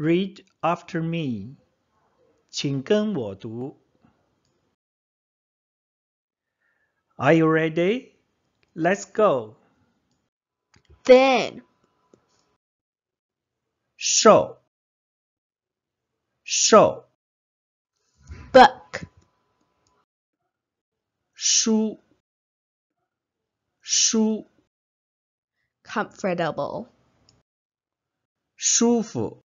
Read after me. 请跟我读. Are you ready? Let's go. Then. Show. book 书书 comfortable 舒服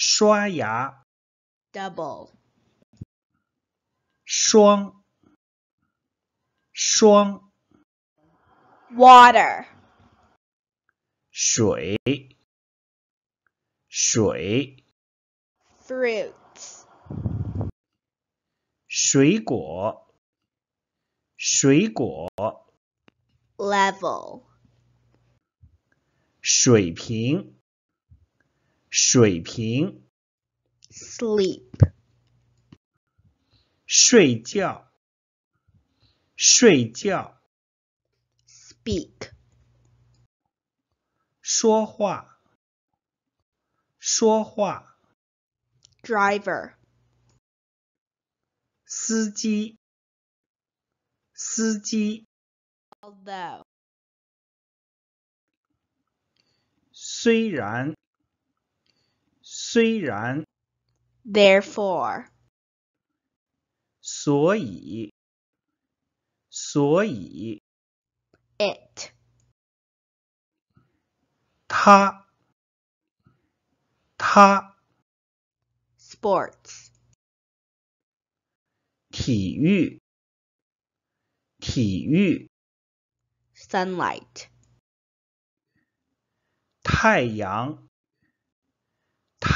刷牙，Double，双，双，Water，水，水，Fruits，水果，水果，Level，水平。水平，sleep，睡觉，睡觉，speak，说话，说话，driver，司机，司机，although，虽然。虽然，therefore，所以，所以，it，他，他，sports，体育，体育，sunlight，太阳。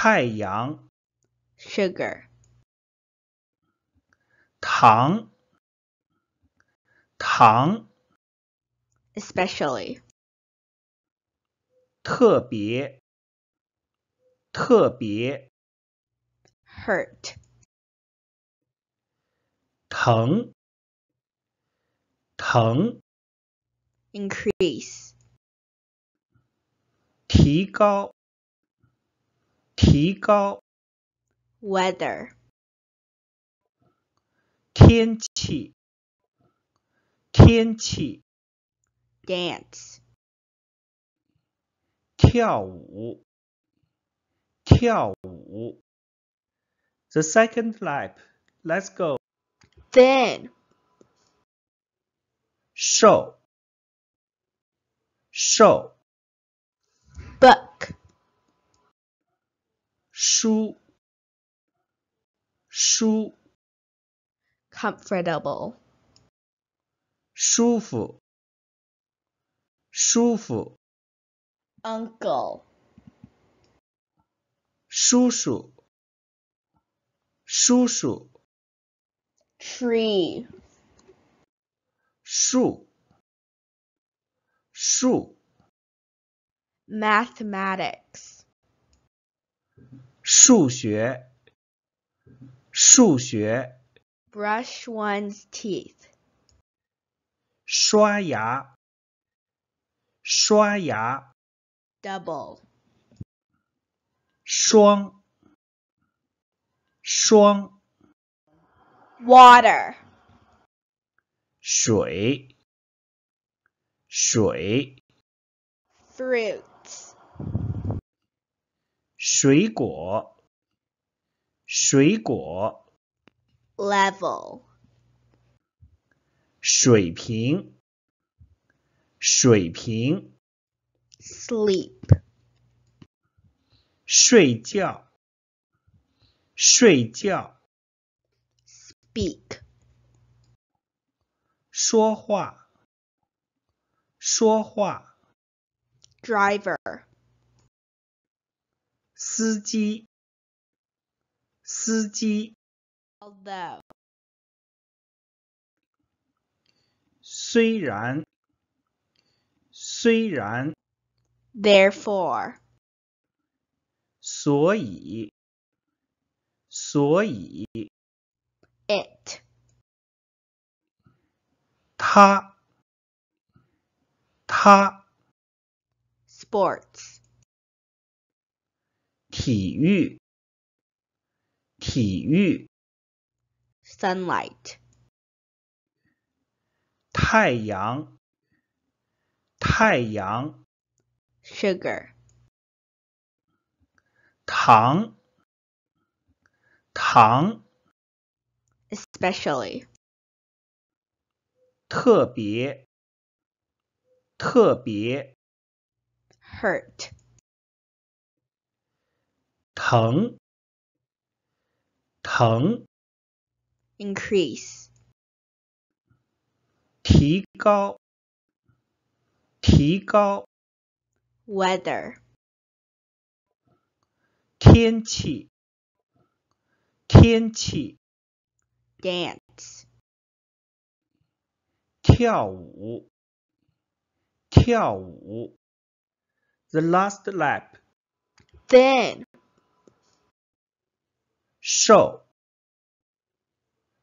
太阳 sugar 糖糖 especially 特别特别 hurt 提高提高 weather 天气天气 dance 跳舞跳舞 The second lap, let's go. Thin 瘦瘦 book Shu. Shu. Comfortable. 舒服。舒服。Uncle. 叔叔。叔叔。Tree. mathematics 数学，数学。Brush one's teeth，刷牙，刷牙。Double，双，双。Water，水，水。Fruit。水果，水果。Level，水平，水平。Sleep，睡觉，睡觉。Speak，说话，说话。Driver。司机，司机。Although，虽然，虽然。Therefore，所以，所以。It，他，他。Sports。体育，体育，sunlight，太阳，太阳，sugar，糖，糖，especially，特别，特别，hurt。疼疼 increase 提高提高 weather 天气天气 dance 跳舞跳舞 the last lap then show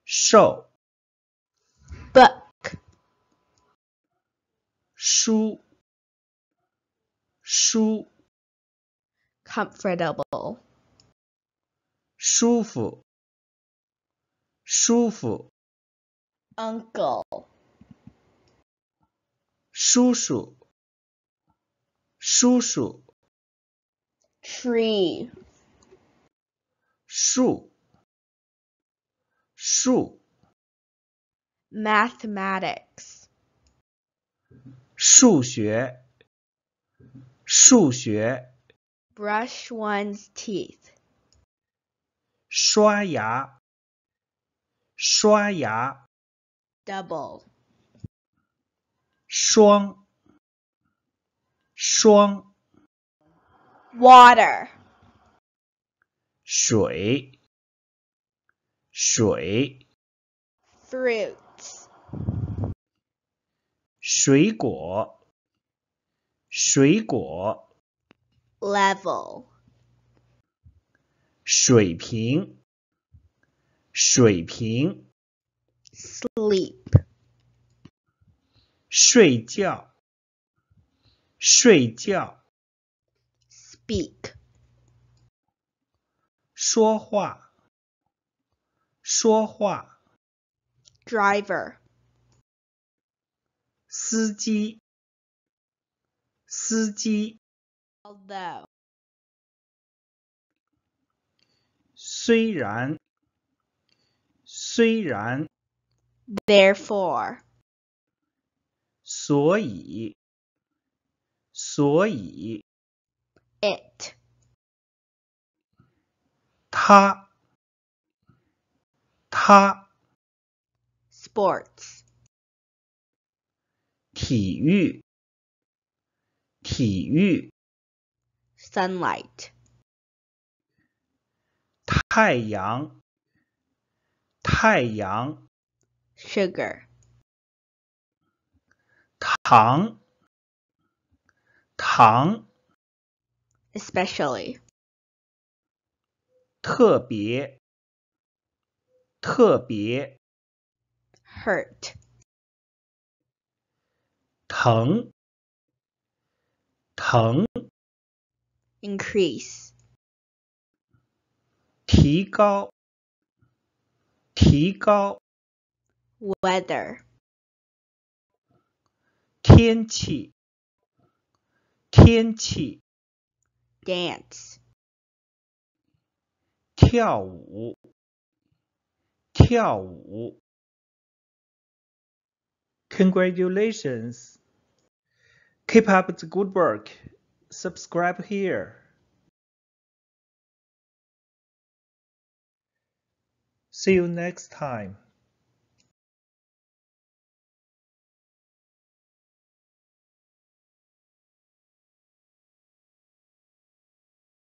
show book shoe shoe comfortable 舒服舒服 uncle 叔叔叔叔 tree 数数 mathematics 数学数学 brush one's teeth 刷牙刷牙 double 双双 water 水，水，fruits，水果，水果，level，水平，水平，sleep，睡觉，睡觉，speak。说话，说话。Driver，司机，司机。Although，虽然，虽然。Therefore，所以，所以。It. 他他 sports 体育体育 sunlight 太阳太阳 sugar 糖糖 especially 特别，特别。Hurt，疼。疼。Increase，提高。提高。Weather，天气。天气。Dance。跳舞，跳舞。Congratulations. Keep up the good work. Subscribe here. See you next time.